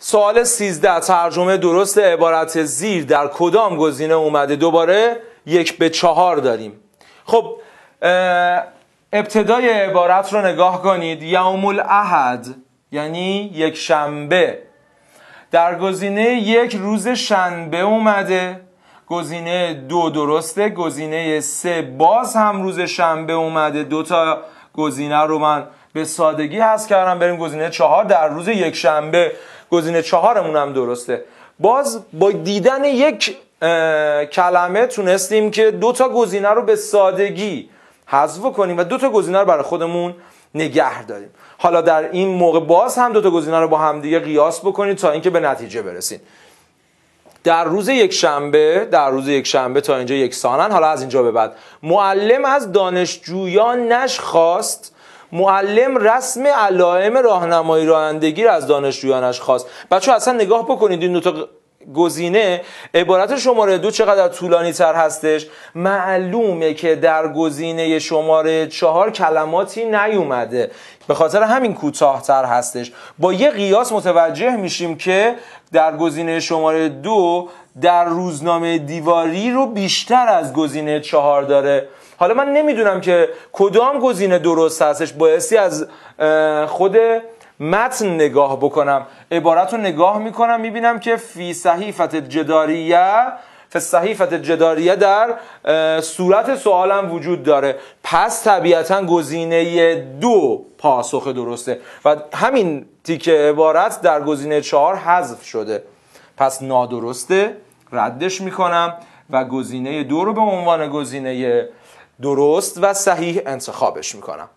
سوال 13 ترجمه درست عبارت زیر در کدام گزینه اومده دوباره یک به چهار داریم خب ابتدای عبارت رو نگاه کنید یوم الاحد یعنی یک شنبه در گزینه یک روز شنبه اومده گزینه دو درسته گزینه سه باز هم روز شنبه اومده دو تا گزینه رو من به سادگی هست کردم بریم گزینه چهار در روز یک شنبه گزینه چهارمون هم درسته باز با دیدن یک کلمه تونستیم که دو تا گزینه رو به سادگی حذف کنیم و دو تا گزینه رو برای خودمون نگه داریم حالا در این موقع باز هم دو تا گزینه رو با همدیگه قیاس بکنید تا اینکه به نتیجه برسید در روز یک شنبه در روز یک شنبه تا اینجا یکسانن حالا از اینجا به بعد معلم از دانشجویانش خواست معلم رسم علائم راهنمایی رانندگی را از دانشجویانش خواست بچه اصلا نگاه بکنید این دو تا گزینه عبارت شماره دو چقدر طولانی تر هستش معلومه که در گزینه شماره چهار کلماتی نیومده به خاطر همین تر هستش با یه قیاس متوجه میشیم که در گزینه شماره دو در روزنامه دیواری رو بیشتر از گزینه چهار داره حالا من نمیدونم که کدام گزینه درست هستش بایستی از خود متن نگاه بکنم عبارت رو نگاه میکنم میبینم که فی صحیفت جداریه فی صحیفت جداریه در صورت سوالم وجود داره پس طبیعتا گزینه دو پاسخ درسته و همین تیکه عبارت در گزینه چهار حذف شده پس نادرسته ردش میکنم و گزینه دو رو به عنوان گزینه درست و صحیح انتخابش میکنم